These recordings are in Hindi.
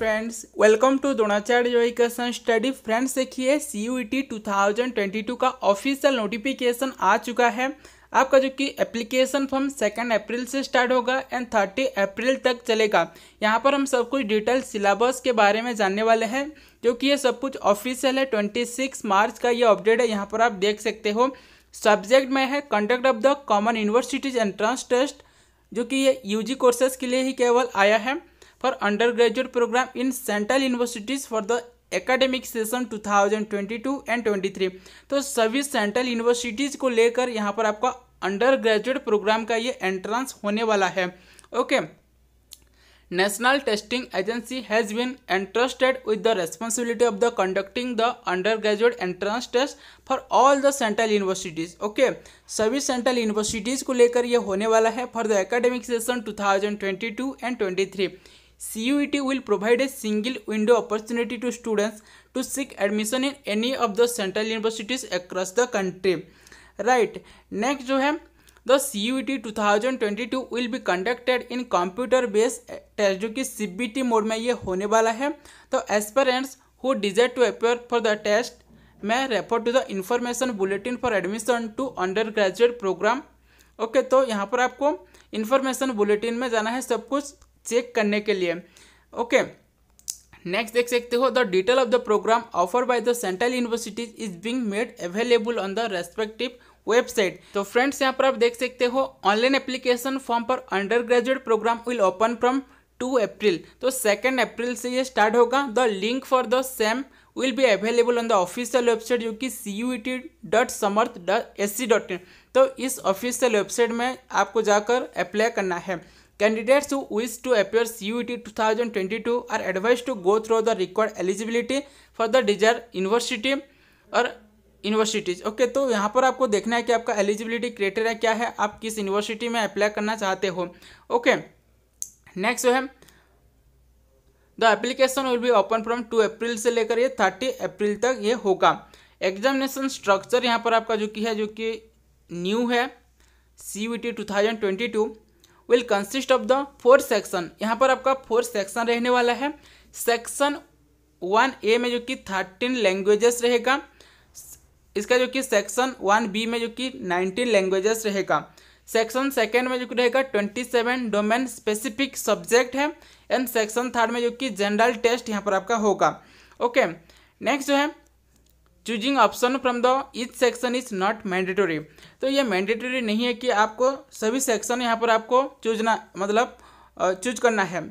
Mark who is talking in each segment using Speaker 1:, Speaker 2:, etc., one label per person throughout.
Speaker 1: Friends welcome to Dronacharya education study friends देखिए C U T two thousand twenty two का ऑफिशियल नोटिफिकेशन आ चुका है आपका जो कि एप्लीकेशन फॉर्म सेकेंड अप्रैल से स्टार्ट होगा एंड थर्टी अप्रैल तक चलेगा यहाँ पर हम सब कुछ डिटेल सिलेबस के बारे में जानने वाले हैं जो कि ये सब कुछ ऑफिशियल है ट्वेंटी सिक्स मार्च का ये अपडेट है यहाँ पर आप देख सकते हो सब्जेक्ट में है conduct of the common universities entrance test जो कि ये यू कोर्सेज के लिए ही केवल आया है for undergraduate program in central universities for the academic session 2022 and 23 तो सभी सेंट्रल यूनिवर्सिटीज को लेकर यहाँ पर आपका अंडर ग्रेजुएट प्रोग्राम का ये एंट्रेंस होने वाला है okay national testing agency has been entrusted with the responsibility of the conducting the undergraduate entrance test for all the central universities okay सभी सेंट्रल यूनिवर्सिटीज़ को लेकर यह होने वाला है for the academic session two thousand twenty two and twenty three C CUET will provide a single window opportunity to students to seek admission in any of the central universities across the country right next जो है the C U T two thousand twenty two will be conducted in computer based test जो कि सी बी टी मोड में ये होने वाला है तो aspirants who desire to appear for the test may refer to the information bulletin for admission to undergraduate program okay तो यहाँ पर आपको इन्फॉर्मेशन बुलेटिन में जाना है सब कुछ चेक करने के लिए ओके नेक्स्ट देख सकते हो the detail of the program offer by the central universities is being made available on the respective website तो फ्रेंड्स यहाँ पर आप देख सकते हो ऑनलाइन एप्लीकेशन फॉर्म पर undergraduate program will open from two April तो सेकेंड अप्रैल से ये स्टार्ट होगा the link for the same will be available on the official website जो कि C U T dot Samarth dot S C dot in तो इस ऑफिशियल वेबसाइट में आपको जाकर अप्लाई करना है candidates who to appear C U T two thousand twenty two are advise to go through the record eligibility for the desire university और यूनिवर्सिटीज़ ओके तो यहाँ पर आपको देखना है कि आपका एलिजिबिलिटी क्राइटेरिया क्या है आप किस यूनिवर्सिटी में अप्लाई करना चाहते हो ओके नेक्स्ट जो है the application will be open from two April से लेकर ये थर्टी अप्रैल तक ये होगा एग्जामिनेशन स्ट्रक्चर यहाँ पर आपका जो कि है जो कि न्यू है C U T two thousand twenty two will consist of the four section यहाँ पर आपका फोर सेक्शन रहने वाला है सेक्शन वन ए में जो कि थर्टीन लैंग्वेजेस रहेगा इसका जो कि सेक्शन वन बी में जो कि नाइनटीन लैंग्वेजेस रहेगा सेक्शन सेकेंड में जो कि रहेगा twenty seven domain specific subject है एंड सेक्शन थर्ड में जो कि जनरल टेस्ट यहाँ पर आपका होगा ओके नेक्स्ट जो है choosing option from the each section is not mandatory तो ये मैंडेटरी नहीं है कि आपको सभी सेक्शन यहाँ पर आपको चूजना मतलब चूज करना है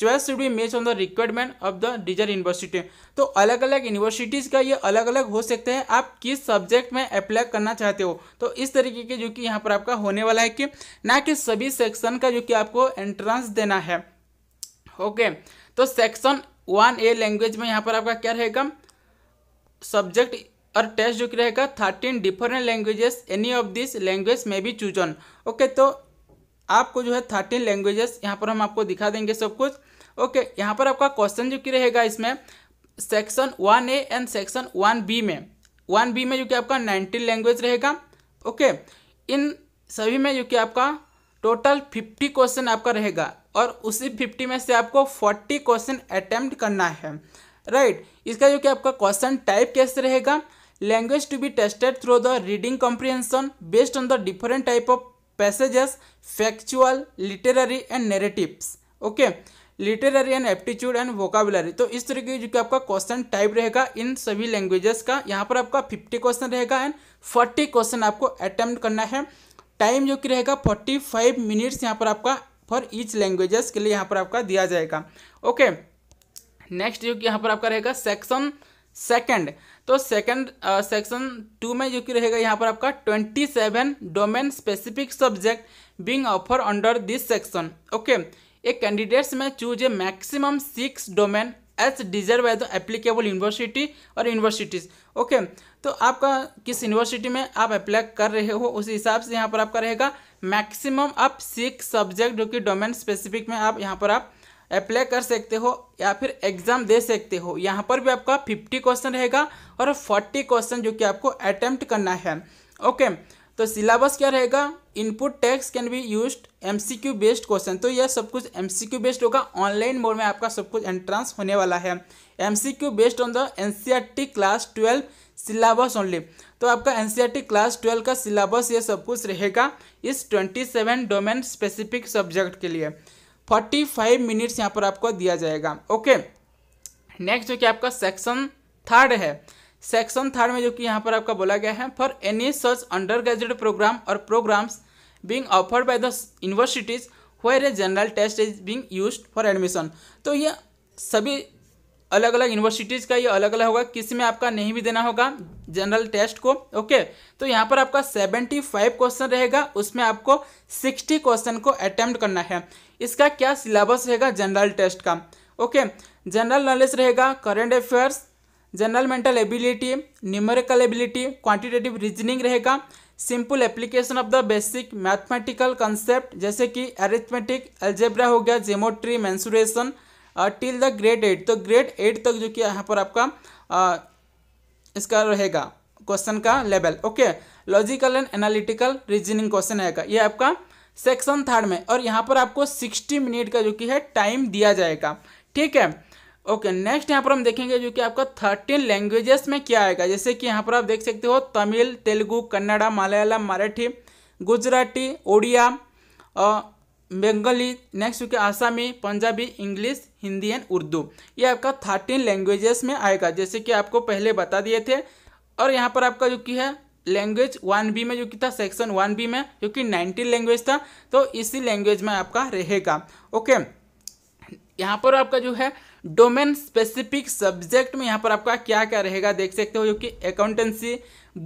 Speaker 1: choice should be match on the requirement of the desire university तो अलग अलग यूनिवर्सिटीज़ का ये अलग अलग हो सकते हैं आप किस सब्जेक्ट में अप्लाई करना चाहते हो तो इस तरीके के जो कि यहाँ पर आपका होने वाला है कि ना कि सभी सेक्शन का जो कि आपको एंट्रेंस देना है ओके तो सेक्शन वन ए लैंग्वेज में यहाँ पर आपका क्या रहेगा सब्जेक्ट और टेस्ट जो कि रहेगा thirteen different languages any of this language में भी चूजन ओके तो आपको जो है थर्टीन लैंग्वेजेस यहाँ पर हम आपको दिखा देंगे सब कुछ ओके okay, यहाँ पर आपका क्वेश्चन जो कि रहेगा इसमें section one A and section one B में वन बी में जो कि आपका नाइनटीन लैंग्वेज रहेगा ओके okay, इन सभी में जो कि आपका टोटल फिफ्टी क्वेश्चन आपका रहेगा और उसी फिफ्टी में से आपको फोर्टी क्वेश्चन अटैम्प्ट करना है राइट right. इसका जो कि आपका क्वेश्चन टाइप कैसे रहेगा language to be tested through the reading comprehension based on the different type of passages factual literary and narratives okay literary and aptitude and vocabulary तो इस तरीके जो कि आपका क्वेश्चन टाइप रहेगा इन सभी लैंग्वेजेस का यहाँ पर आपका फिफ्टी क्वेश्चन रहेगा एंड फोर्टी क्वेश्चन आपको अटैम्प्ट करना है टाइम जो कि रहेगा फोर्टी फाइव मिनट्स यहाँ पर आपका फॉर ईच लैंग्वेजेस के लिए यहाँ पर आपका दिया जाएगा ओके okay. नेक्स्ट जो कि यहाँ पर आपका रहेगा सेक्शन सेकंड तो सेकंड सेक्शन टू में जो कि रहेगा यहाँ पर आपका twenty seven domain specific subject being offer under this section okay a candidates may choose a maximum six domain as deserve as applicable university और यूनिवर्सिटीज़ ओके तो आपका किस यूनिवर्सिटी में आप अप्लाई कर रहे हो उस हिसाब से यहाँ पर आपका रहेगा मैक्सिमम आप सिक्स सब्जेक्ट जो कि डोमेन स्पेसिफिक में आप यहाँ पर आप अप्लाई कर सकते हो या फिर एग्ज़ाम दे सकते हो यहाँ पर भी आपका फिफ्टी क्वेश्चन रहेगा और फोर्टी क्वेश्चन जो कि आपको अटैम्प्ट करना है ओके तो सिलेबस क्या रहेगा input text can be use Q based question तो यह सब कुछ क्यू बेस्ड होगा ऑनलाइन मोड में आपका सब कुछ एंट्रांस होने वाला है Q based on the T class twelve syllabus only तो आपका टी क्लास ट्वेल्व का सिलेबस ये सब कुछ रहेगा इस twenty seven domain specific subject के लिए फोर्टी फाइव मिनट्स यहाँ पर आपको दिया जाएगा ओके नेक्स्ट जो कि आपका सेक्शन थर्ड है सेक्शन थर्ड में जो कि यहाँ पर आपका बोला गया है फॉर एनी सर्च अंडर ग्रेजुएट प्रोग्राम और programs being offered by the universities where a general test is being use for admission तो ये सभी अलग अलग यूनिवर्सिटीज़ का ये अलग अलग होगा किसी में आपका नहीं भी देना होगा जनरल टेस्ट को ओके तो यहाँ पर आपका सेवेंटी फाइव क्वेश्चन रहेगा उसमें आपको सिक्सटी क्वेश्चन को अटैम्प्ट करना है इसका क्या सिलेबस रहेगा जनरल टेस्ट का ओके जनरल नॉलेज रहेगा current affairs general mental ability numerical ability quantitative reasoning रहेगा simple application of the basic mathematical concept जैसे कि एरिथमेटिक एल्जेब्रा हो गया geometry mensuration till the grade eight तो ग्रेड एट तक जो कि यहाँ पर आपका आ, इसका रहेगा क्वेश्चन का level okay logical and analytical reasoning question रहेगा ये आपका सेक्शन थर्ड में और यहाँ पर आपको सिक्सटी मिनट का जो कि है टाइम दिया जाएगा ठीक है ओके नेक्स्ट यहाँ पर हम देखेंगे जो कि आपका थर्टीन लैंग्वेजेस में क्या आएगा जैसे कि यहाँ पर आप देख सकते हो तमिल तेलुगु कन्नड़ा मलयालम मराठी गुजराती ओडिया बंगाली नेक्स्ट के आसामी पंजाबी इंग्लिश हिंदी एंड उर्दू ये आपका थर्टीन लैंग्वेजेस में आएगा जैसे कि आपको पहले बता दिए थे और यहाँ पर आपका जो कि है लैंग्वेज वन बी में जो कि था सेक्शन वन बी में जो कि नाइनटीन लैंग्वेज था तो इसी लैंग्वेज में आपका रहेगा ओके यहाँ पर आपका जो है डोमेन स्पेसिफिक सब्जेक्ट में यहाँ पर आपका क्या क्या रहेगा देख सकते हो जो कि अकाउंटेंसी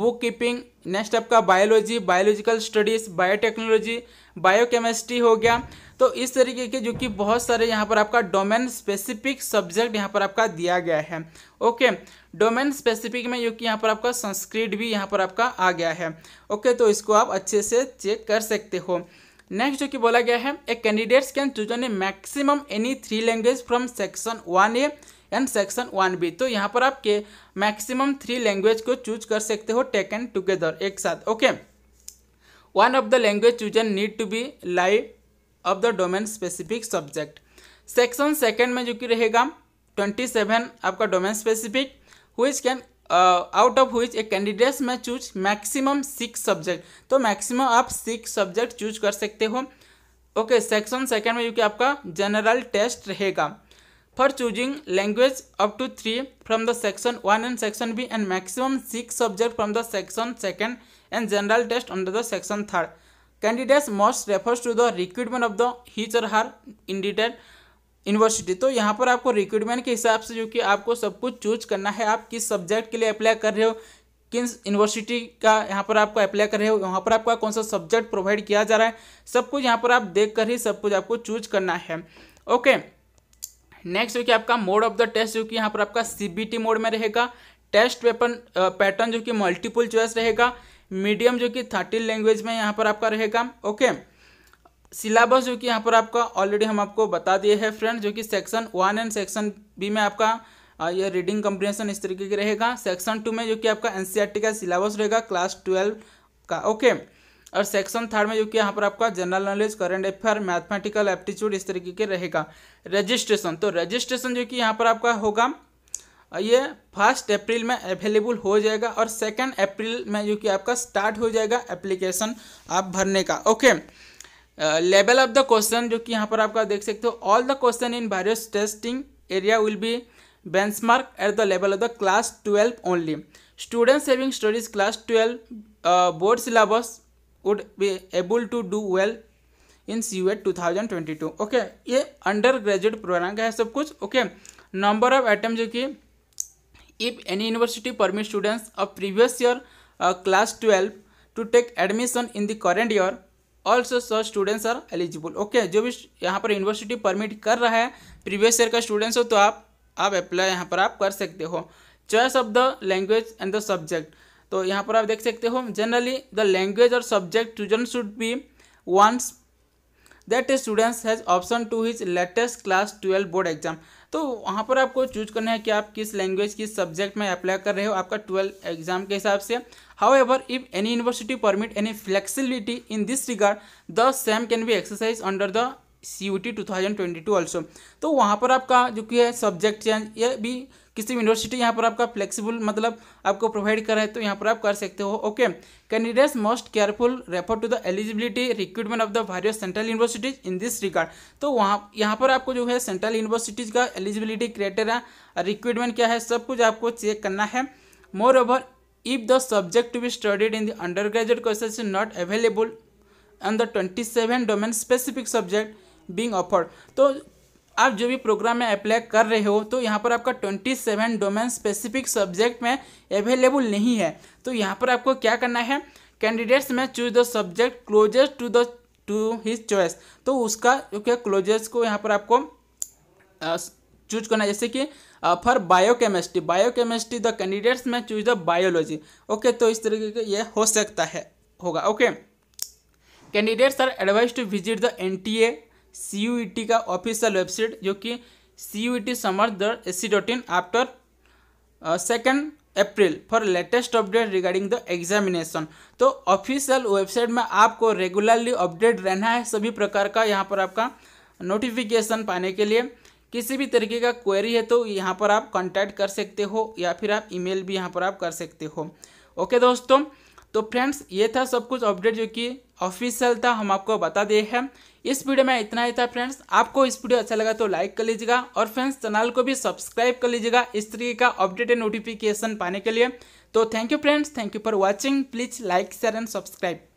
Speaker 1: बुक कीपिंग नेक्स्ट आपका biology biological studies biotechnology biochemistry हो गया तो इस तरीके के जो कि बहुत सारे यहाँ पर आपका डोमेन स्पेसिफिक सब्जेक्ट यहाँ पर आपका दिया गया है ओके डोमेन स्पेसिफिक में जो कि यहाँ पर आपका संस्कृत भी यहाँ पर आपका आ गया है ओके तो इसको आप अच्छे से चेक कर सकते हो नेक्स्ट जो कि बोला गया है a candidates can choose on a maximum any three language from section one A and section one B तो यहाँ पर आपके मैक्सिमम थ्री लैंग्वेज को चूज कर सकते हो टेक एंड टुगेदर एक साथ okay one of the language chosen need to be live of the domain specific subject section second में जो कि रहेगा ट्वेंटी सेवन आपका डोमेन स्पेसिफिक हुईज can out of हुईज A candidates may choose maximum six subject तो मैक्सिमम आप सिक्स सब्जेक्ट चूज कर सकते हो ओके सेक्शन सेकेंड में क्योंकि आपका जनरल टेस्ट रहेगा for choosing language up to three from the section one and section B and maximum six subject from the section second and general test under the section third candidates must refers to the recruitment of the हिच और हर इंडिटेड यूनिवर्सिटी तो यहाँ पर आपको रिक्रूटमेंट के हिसाब से जो कि आपको सब कुछ चूज करना है आप किस सब्जेक्ट के लिए अप्लाई कर रहे हो किस यूनिवर्सिटी का यहाँ पर आपको अप्लाई कर रहे हो यहाँ पर आपका कौन सा सब्जेक्ट प्रोवाइड किया जा रहा है सब कुछ यहाँ पर आप देख कर ही सब कुछ आपको चूज करना है ओके नेक्स्ट जो कि आपका मोड ऑफ द टेस्ट जो कि यहाँ पर आपका सी मोड में रहेगा टेस्ट पेपर पैटर्न जो कि मल्टीपुल चॉइस रहेगा मीडियम जो कि थर्टीन लैंग्वेज में यहाँ पर आपका रहेगा ओके okay. सिलेबस जो कि यहाँ पर आपका ऑलरेडी हम आपको बता दिए हैं फ्रेंड जो कि section one and section B में आपका ये रीडिंग कंप्रीहेंशन इस तरीके की रहेगा सेक्शन टू में जो कि आपका एन का सिलेबस रहेगा क्लास ट्वेल्व का ओके और सेक्शन थर्ड में जो कि यहाँ पर आपका general knowledge current affair mathematical aptitude इस तरीके के रहेगा रजिस्ट्रेशन तो रजिस्ट्रेशन जो कि यहाँ पर आपका होगा ये फर्स्ट अप्रैल में अवेलेबल हो जाएगा और सेकेंड अप्रैल में जो कि आपका स्टार्ट हो जाएगा एप्लीकेशन आप भरने का okay level of the question जो कि यहाँ पर आपका देख सकते हो all the question in various testing area will be benchmark at the level of the class twelve only students having studies class twelve board syllabus would be able to do well in C U at two thousand twenty two okay ये अंडर ग्रेजुएट प्रोग्राम का है सब कुछ ओके नंबर ऑफ आइटम जो कि if any university permit students of previous year class twelve to take admission in the current year also sir students are eligible okay जो भी यहाँ पर यूनिवर्सिटी परमिट कर रहा है प्रीवियस ईयर का स्टूडेंट्स हो तो आप आप अप्लाई यहाँ पर आप कर सकते हो choice of the language and the subject तो यहाँ पर आप देख सकते हो जनरली द लैंग्वेज और subject chosen should be once that a students has option to his latest class twelve board exam तो वहाँ पर आपको चूज करना है कि आप किस लैंग्वेज किस सब्जेक्ट में अप्लाई कर रहे हो आपका ट्वेल्थ एग्जाम के हिसाब से however if any university permit any flexibility in this regard the same can be exercise under the C U T two thousand twenty two also तो वहाँ पर आपका जो कि है सब्जेक्ट चेंज ये भी किसी यूनिवर्सिटी यहाँ पर आपका फ्लेक्सिबल मतलब आपको प्रोवाइड है तो यहाँ पर आप कर सकते हो okay candidates most careful refer to the eligibility recruitment of the various central universities in this regard तो वहाँ यहाँ पर आपको जो है सेंट्रल यूनिवर्सिटीज का एलिजिबिलिटी क्राइटेरिया रिक्रूटमेंट क्या है सब कुछ आपको चेक करना है moreover if subject to be studied in the undergraduate undergraduate is not available on the twenty seven domain specific subject being offered तो आप जो भी प्रोग्राम में अप्लाई कर रहे हो तो यहाँ पर आपका twenty seven domain specific subject में अवेलेबल नहीं है तो यहाँ पर आपको क्या करना है candidates may choose the subject closest to the to his choice तो उसका जो क्या क्लोजेस्ट को यहाँ पर आपको चूज करना है जैसे कि for biochemistry biochemistry the candidates may choose the biology okay तो इस तरीके का ये हो सकता है होगा okay candidates are advise to visit the N T A C e का ऑफिशियल वेबसाइट जो कि C U T Samarth the C dot in after second April for latest update regarding the examination तो ऑफिशियल वेबसाइट में आपको रेगुलरली अपडेट रहना है सभी प्रकार का यहाँ पर आपका नोटिफिकेशन पाने के लिए किसी भी तरीके का क्वेरी है तो यहाँ पर आप कॉन्टैक्ट कर सकते हो या फिर आप ईमेल भी यहाँ पर आप कर सकते हो ओके दोस्तों तो फ्रेंड्स ये था सब कुछ अपडेट जो कि ऑफिशियल था हम आपको बता दिए हैं इस वीडियो में इतना ही था फ्रेंड्स आपको इस वीडियो अच्छा लगा तो लाइक कर लीजिएगा और फ्रेंड्स चैनल को भी सब्सक्राइब कर लीजिएगा इस तरीके का अपडेट एंड नोटिफिकेशन पाने के लिए तो thank you friends thank you for watching please like share and subscribe